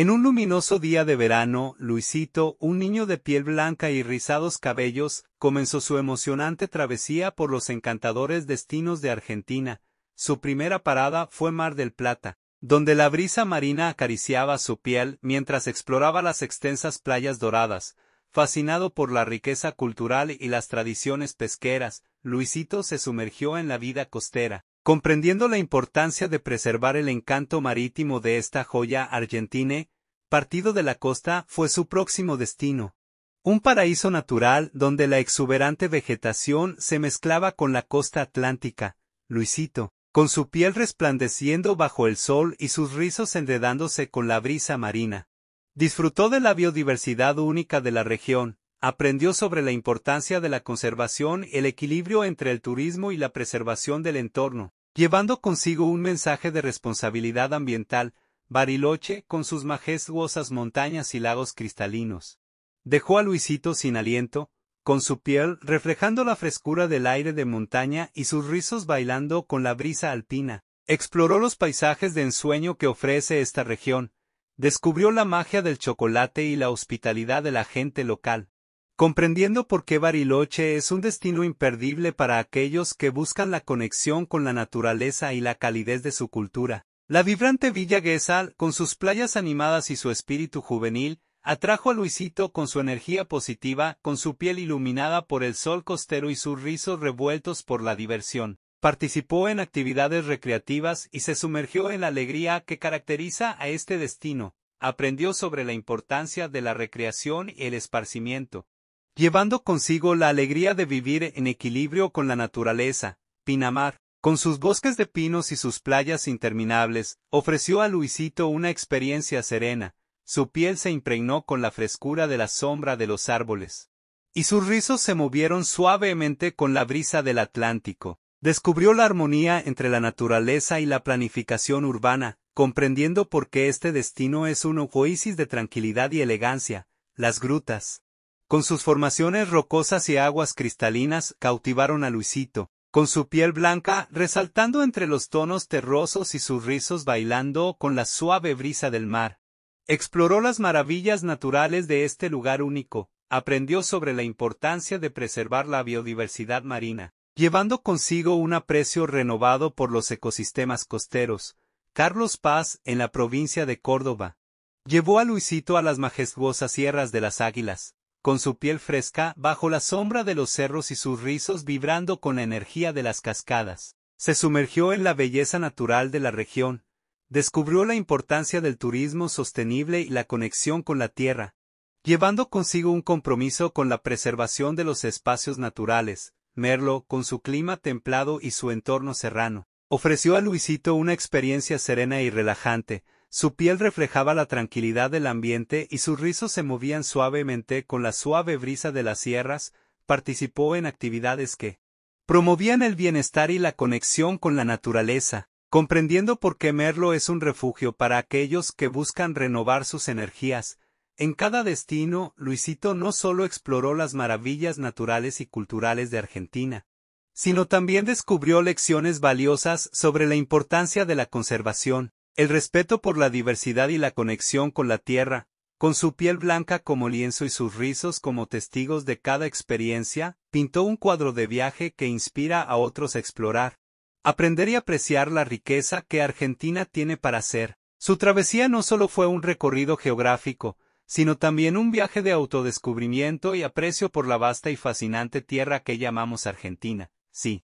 En un luminoso día de verano, Luisito, un niño de piel blanca y rizados cabellos, comenzó su emocionante travesía por los encantadores destinos de Argentina. Su primera parada fue Mar del Plata, donde la brisa marina acariciaba su piel mientras exploraba las extensas playas doradas. Fascinado por la riqueza cultural y las tradiciones pesqueras, Luisito se sumergió en la vida costera, Comprendiendo la importancia de preservar el encanto marítimo de esta joya argentina, Partido de la Costa fue su próximo destino. Un paraíso natural donde la exuberante vegetación se mezclaba con la costa atlántica, Luisito, con su piel resplandeciendo bajo el sol y sus rizos enredándose con la brisa marina. Disfrutó de la biodiversidad única de la región, aprendió sobre la importancia de la conservación, el equilibrio entre el turismo y la preservación del entorno, llevando consigo un mensaje de responsabilidad ambiental, Bariloche, con sus majestuosas montañas y lagos cristalinos. Dejó a Luisito sin aliento, con su piel reflejando la frescura del aire de montaña y sus rizos bailando con la brisa alpina. Exploró los paisajes de ensueño que ofrece esta región, descubrió la magia del chocolate y la hospitalidad de la gente local comprendiendo por qué Bariloche es un destino imperdible para aquellos que buscan la conexión con la naturaleza y la calidez de su cultura. La vibrante Villa Guesal, con sus playas animadas y su espíritu juvenil, atrajo a Luisito con su energía positiva, con su piel iluminada por el sol costero y sus rizos revueltos por la diversión. Participó en actividades recreativas y se sumergió en la alegría que caracteriza a este destino. Aprendió sobre la importancia de la recreación y el esparcimiento llevando consigo la alegría de vivir en equilibrio con la naturaleza. Pinamar, con sus bosques de pinos y sus playas interminables, ofreció a Luisito una experiencia serena. Su piel se impregnó con la frescura de la sombra de los árboles. Y sus rizos se movieron suavemente con la brisa del Atlántico. Descubrió la armonía entre la naturaleza y la planificación urbana, comprendiendo por qué este destino es un oasis de tranquilidad y elegancia, las grutas, con sus formaciones rocosas y aguas cristalinas cautivaron a Luisito, con su piel blanca resaltando entre los tonos terrosos y sus rizos bailando con la suave brisa del mar. Exploró las maravillas naturales de este lugar único, aprendió sobre la importancia de preservar la biodiversidad marina, llevando consigo un aprecio renovado por los ecosistemas costeros. Carlos Paz, en la provincia de Córdoba, llevó a Luisito a las majestuosas sierras de las Águilas, con su piel fresca bajo la sombra de los cerros y sus rizos vibrando con la energía de las cascadas. Se sumergió en la belleza natural de la región, descubrió la importancia del turismo sostenible y la conexión con la tierra, llevando consigo un compromiso con la preservación de los espacios naturales. Merlo, con su clima templado y su entorno serrano, ofreció a Luisito una experiencia serena y relajante, su piel reflejaba la tranquilidad del ambiente y sus rizos se movían suavemente con la suave brisa de las sierras, participó en actividades que promovían el bienestar y la conexión con la naturaleza, comprendiendo por qué Merlo es un refugio para aquellos que buscan renovar sus energías. En cada destino, Luisito no solo exploró las maravillas naturales y culturales de Argentina, sino también descubrió lecciones valiosas sobre la importancia de la conservación, el respeto por la diversidad y la conexión con la tierra, con su piel blanca como lienzo y sus rizos como testigos de cada experiencia, pintó un cuadro de viaje que inspira a otros a explorar, aprender y apreciar la riqueza que Argentina tiene para ser. Su travesía no solo fue un recorrido geográfico, sino también un viaje de autodescubrimiento y aprecio por la vasta y fascinante tierra que llamamos Argentina. Sí,